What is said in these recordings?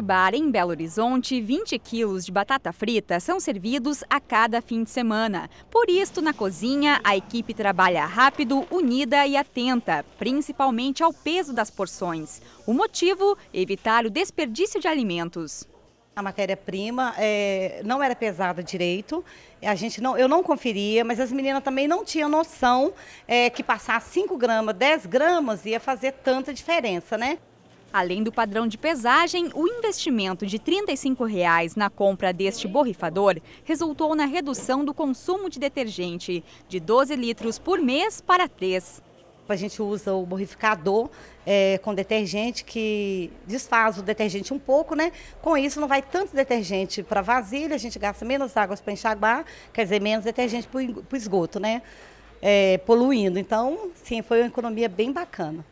bar em Belo Horizonte, 20 quilos de batata frita são servidos a cada fim de semana. Por isto, na cozinha, a equipe trabalha rápido, unida e atenta, principalmente ao peso das porções. O motivo? Evitar o desperdício de alimentos. A matéria-prima é, não era pesada direito, a gente não, eu não conferia, mas as meninas também não tinham noção é, que passar 5 gramas, 10 gramas ia fazer tanta diferença, né? Além do padrão de pesagem, o investimento de R$ 35 reais na compra deste borrifador resultou na redução do consumo de detergente, de 12 litros por mês para 3. A gente usa o borrificador é, com detergente que desfaz o detergente um pouco, né? Com isso não vai tanto detergente para vasilha, a gente gasta menos águas para enxaguar, quer dizer, menos detergente para o esgoto, né? É, poluindo. Então, sim, foi uma economia bem bacana.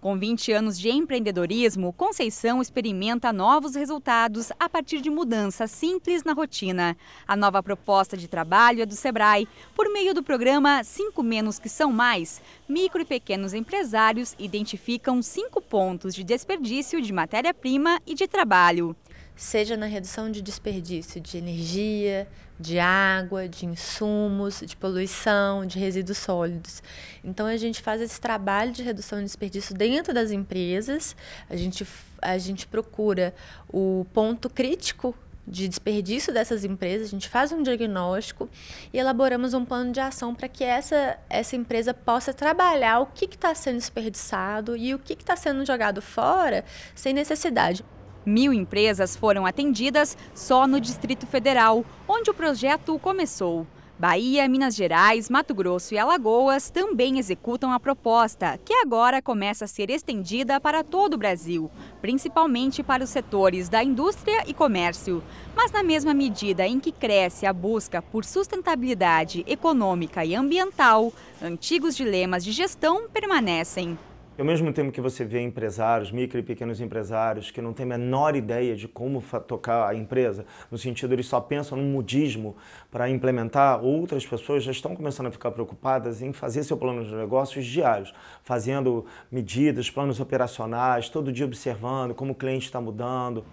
Com 20 anos de empreendedorismo, Conceição experimenta novos resultados a partir de mudanças simples na rotina. A nova proposta de trabalho é do Sebrae, por meio do programa 5 Menos que São Mais, micro e pequenos empresários identificam cinco pontos de desperdício de matéria-prima e de trabalho seja na redução de desperdício de energia, de água, de insumos, de poluição, de resíduos sólidos. Então a gente faz esse trabalho de redução de desperdício dentro das empresas, a gente, a gente procura o ponto crítico de desperdício dessas empresas, a gente faz um diagnóstico e elaboramos um plano de ação para que essa, essa empresa possa trabalhar o que está sendo desperdiçado e o que está sendo jogado fora sem necessidade. Mil empresas foram atendidas só no Distrito Federal, onde o projeto começou. Bahia, Minas Gerais, Mato Grosso e Alagoas também executam a proposta, que agora começa a ser estendida para todo o Brasil, principalmente para os setores da indústria e comércio. Mas, na mesma medida em que cresce a busca por sustentabilidade econômica e ambiental, antigos dilemas de gestão permanecem ao mesmo tempo que você vê empresários, micro e pequenos empresários, que não têm a menor ideia de como tocar a empresa, no sentido eles só pensam no mudismo para implementar, outras pessoas já estão começando a ficar preocupadas em fazer seu plano de negócios diários, fazendo medidas, planos operacionais, todo dia observando como o cliente está mudando.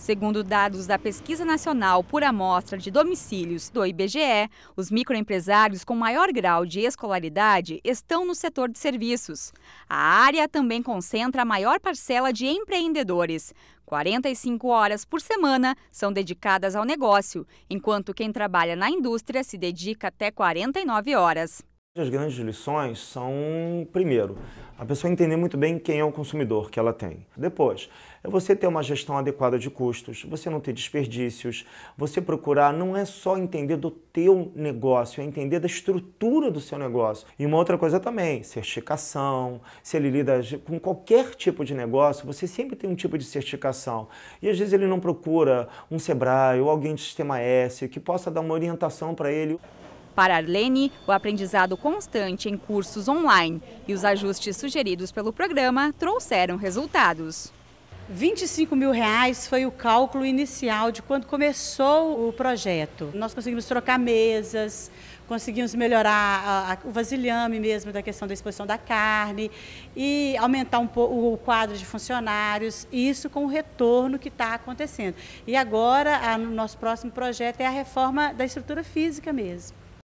Segundo dados da Pesquisa Nacional por Amostra de Domicílios do IBGE, os microempresários com maior grau de escolaridade estão no setor de serviços. A área também concentra a maior parcela de empreendedores. 45 horas por semana são dedicadas ao negócio, enquanto quem trabalha na indústria se dedica até 49 horas. As grandes lições são, primeiro, a pessoa entender muito bem quem é o consumidor que ela tem. Depois, é você ter uma gestão adequada de custos, você não ter desperdícios, você procurar não é só entender do teu negócio, é entender da estrutura do seu negócio. E uma outra coisa também, certificação, se ele lida com qualquer tipo de negócio, você sempre tem um tipo de certificação. E às vezes ele não procura um Sebrae ou alguém de Sistema S que possa dar uma orientação para ele. Para Arlene, o aprendizado constante em cursos online e os ajustes sugeridos pelo programa trouxeram resultados. 25 mil reais foi o cálculo inicial de quando começou o projeto. Nós conseguimos trocar mesas, conseguimos melhorar a, a, o vasilhame mesmo da questão da exposição da carne e aumentar um pouco o quadro de funcionários, isso com o retorno que está acontecendo. E agora, o nosso próximo projeto é a reforma da estrutura física mesmo.